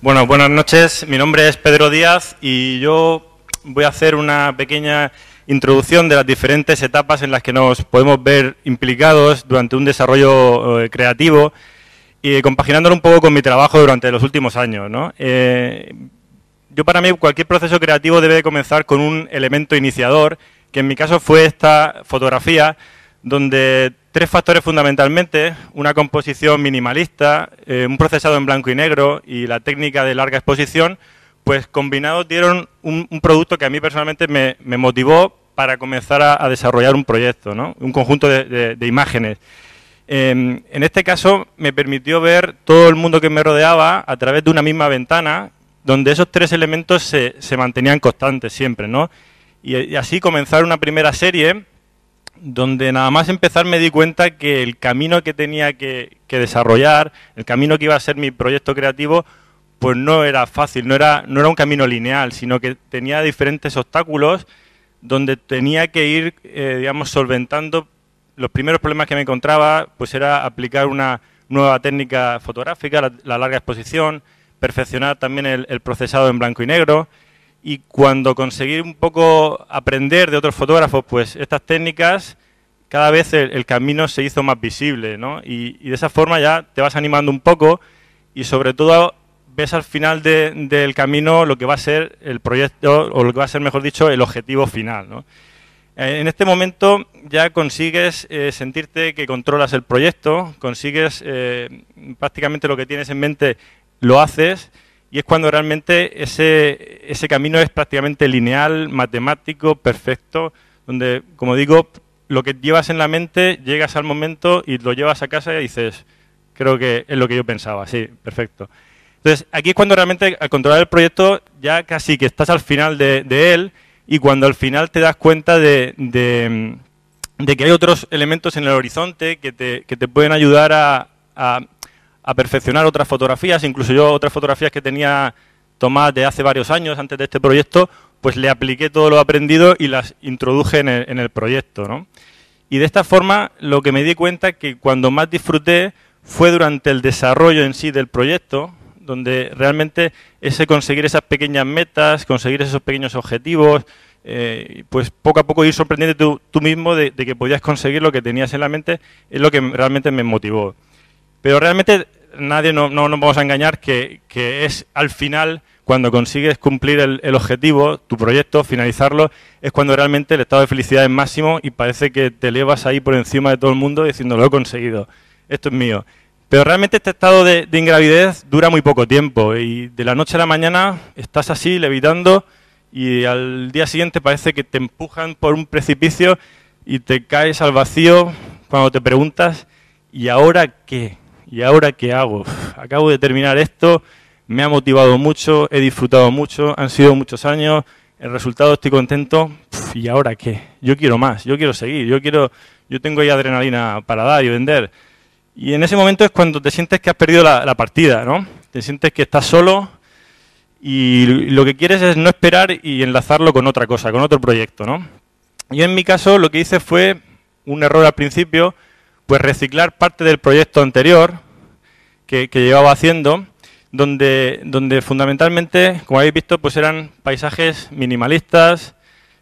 buenas noches. Mi nombre es Pedro Díaz y yo voy a hacer una pequeña introducción de las diferentes etapas en las que nos podemos ver implicados durante un desarrollo eh, creativo y compaginándolo un poco con mi trabajo durante los últimos años. Eh, yo para mí cualquier proceso creativo debe comenzar con un elemento iniciador, que en mi caso fue esta fotografía, donde tres factores fundamentalmente, una composición minimalista, eh, un procesado en blanco y negro y la técnica de larga exposición, pues combinados dieron un, producto que a mí personalmente me, motivó para comenzar a, desarrollar un proyecto, ¿no? un conjunto de, imágenes. Em, en este caso me permitió ver todo el mundo que me rodeaba a través de una misma ventana, donde esos tres elementos se, mantenían constantes siempre. ¿no? y así comenzar una primera serie donde nada más empezar me di cuenta que el camino que tenía que, desarrollar, el camino que iba a ser mi proyecto creativo, pues no era fácil, no era, un camino lineal, sino que tenía diferentes obstáculos donde tenía que ir, eh, solventando los primeros problemas que me encontraba, pues era aplicar una nueva técnica fotográfica, la, larga exposición, perfeccionar también el procesado en blanco y negro, y cuando conseguí un poco aprender de otros fotógrafos, pues estas técnicas, cada vez el, camino se hizo más visible, ¿no? Y, de esa forma ya te vas animando un poco y sobre todo ves al final del camino lo que va a ser el proyecto, o lo que va a ser, mejor dicho, el objetivo final, eh, En este momento ya consigues eh, sentirte que controlas el proyecto, consigues eh, prácticamente lo que tienes en mente, lo haces, y es cuando realmente ese, ese camino es prácticamente lineal, matemático, perfecto, donde, como digo, lo que llevas en la mente, llegas al momento y lo llevas a casa y dices, creo que es lo que yo pensaba, sí, perfecto. Entonces, aquí es cuando realmente al controlar el proyecto ya casi que estás al final de, él y cuando al final te das cuenta de, que hay otros elementos en el horizonte que te, que te pueden ayudar a a perfeccionar otras fotografías, incluso yo otras fotografías que tenía tomadas de hace varios años antes de este proyecto, pues le apliqué todo lo aprendido y las introduje en el, proyecto. Y de esta forma lo que me di cuenta que cuando más disfruté fue durante el desarrollo en sí del proyecto, donde realmente ese conseguir esas pequeñas metas, conseguir esos pequeños objetivos, eh, pues poco a poco ir sorprendiendo tú, mismo de, de, que podías conseguir lo que tenías en la mente, es lo que realmente me motivó. Pero realmente nadie, no, nos vamos a engañar, que, es al final, cuando consigues cumplir el, objetivo, tu proyecto, finalizarlo, es cuando realmente el estado de felicidad es máximo y parece que te elevas ahí por encima de todo el mundo diciendo, lo he conseguido, esto es mío. Pero realmente este estado de, de ingravidez dura muy poco tiempo y de la noche a la mañana estás así, levitando, y al día siguiente parece que te empujan por un precipicio y te caes al vacío cuando te preguntas, ¿y ahora qué? ¿y ahora qué hago? acabo de terminar esto, me ha motivado mucho, he disfrutado mucho, han sido muchos años, el resultado estoy contento, ¿y ahora qué? Yo quiero más, yo quiero seguir, yo quiero, yo tengo ahí adrenalina para dar y vender. Y en ese momento es cuando te sientes que has perdido la, la partida, ¿no? Te sientes que estás solo y lo que quieres es no esperar y enlazarlo con otra cosa, con otro proyecto, ¿no? Yo en mi caso lo que hice fue un error al principio, pues reciclar parte del proyecto anterior que, llevaba haciendo, donde, donde, fundamentalmente, como habéis visto, pues eran paisajes minimalistas,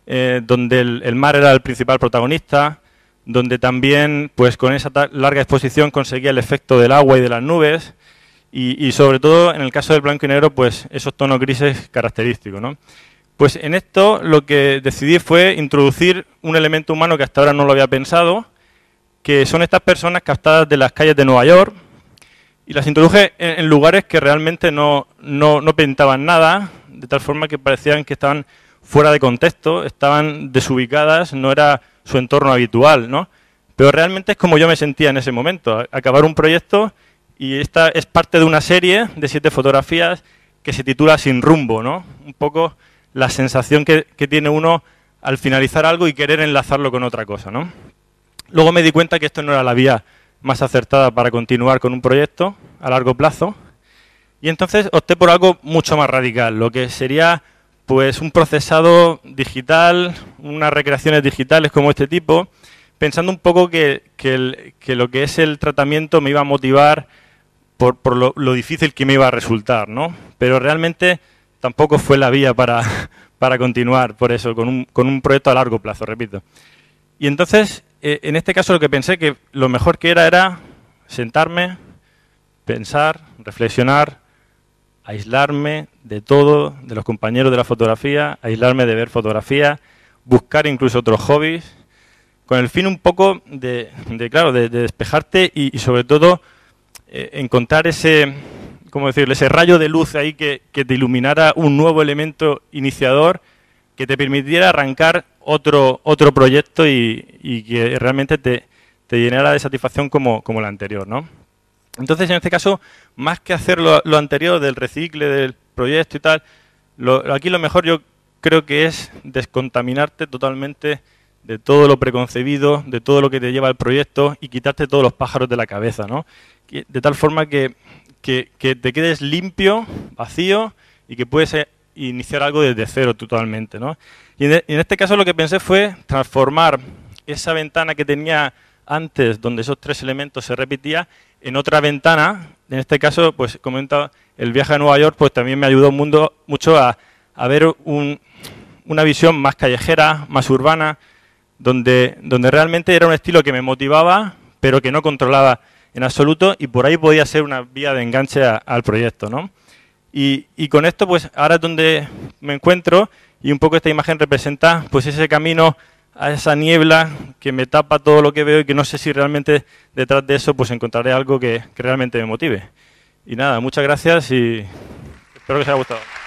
eh, donde el, mar era el principal protagonista, donde también, pues con esa larga exposición conseguía el efecto del agua y de las nubes, y, sobre todo en el caso del blanco y negro, pues esos tonos grises característicos, ¿no? Pues en esto lo que decidí fue introducir un elemento humano que hasta ahora no lo había pensado, que son estas personas captadas de las calles de Nueva York y las introduje en, lugares que realmente no, pintaban nada, de tal forma que parecían que estaban fuera de contexto, estaban desubicadas, no era su entorno habitual, ¿no? Pero realmente es como yo me sentía en ese momento, acabar un proyecto y esta es parte de una serie de siete fotografías que se titula Sin rumbo, ¿no? Un poco la sensación que, que tiene uno al finalizar algo y querer enlazarlo con otra cosa, ¿no? Luego me di cuenta que esto no era la vía más acertada para continuar con un proyecto a largo plazo. Y entonces opté por algo mucho más radical, lo que sería pues un procesado digital, unas recreaciones digitales como este tipo, pensando un poco que, lo que es el tratamiento me iba a motivar por, lo, difícil que me iba a resultar, ¿no? Pero realmente tampoco fue la vía para, continuar por eso, con un proyecto a largo plazo, repito. Y entonces, eh, en este caso lo que pensé que lo mejor que era era sentarme, pensar, reflexionar, aislarme de todo, de los compañeros de la fotografía, aislarme de ver fotografía, buscar incluso otros hobbies, con el fin un poco de, claro, de, despejarte y, sobre todo eh, encontrar ese, ¿cómo decirlo? ese rayo de luz ahí que, que te iluminara un nuevo elemento iniciador que te permitiera arrancar otro, otro proyecto y, que realmente te, te, llenara de satisfacción como, como la anterior, ¿no? Entonces, en este caso, más que hacer lo, anterior del recicle, del proyecto y tal, aquí lo mejor yo creo que es descontaminarte totalmente de todo lo preconcebido, de todo lo que te lleva el proyecto y quitarte todos los pájaros de la cabeza, ¿no? De tal forma que, que te quedes limpio, vacío y que puedes eh, iniciar algo desde cero totalmente, ¿no? E, y en este caso lo que pensé fue transformar esa ventana que tenía antes, donde esos tres elementos se repetían, en otra ventana. En este caso, pues comentado, el viaje a Nueva York, pues también me ayudó mundo, mucho a, a ver una visión más callejera, más urbana, donde, donde realmente era un estilo que me motivaba, pero que no controlaba en absoluto, y por ahí podía ser una vía de enganche al proyecto. ¿no? Y, y, con esto, pues ahora es donde me encuentro, y un poco esta imagen representa pues ese camino a esa niebla que me tapa todo lo que veo y que no sé si realmente detrás de eso pues encontraré algo que, que realmente me motive. Y nada, muchas gracias y espero que os haya gustado.